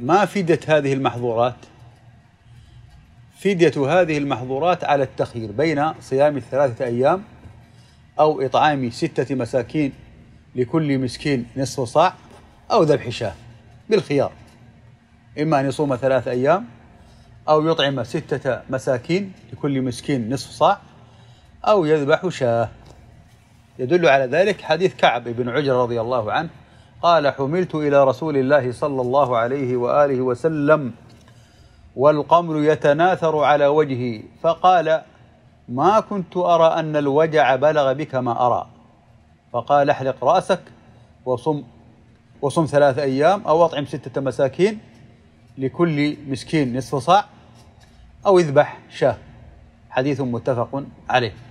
ما فدت هذه المحظورات فدية هذه المحظورات على التخيير بين صيام الثلاثة أيام أو إطعام ستة مساكين لكل مسكين نصف صاع أو ذبح شاة بالخيار إما أن يصوم ثلاثة أيام أو يطعم ستة مساكين لكل مسكين نصف صاع أو يذبح شاة يدل على ذلك حديث كعب بن عجر رضي الله عنه قال حملت إلى رسول الله صلى الله عليه وآله وسلم والقمر يتناثر على وجهي فقال ما كنت أرى أن الوجع بلغ بك ما أرى فقال احلق رأسك وصم وصم ثلاث أيام أو أطعم ستة مساكين لكل مسكين نصف صاع أو اذبح شاه حديث متفق عليه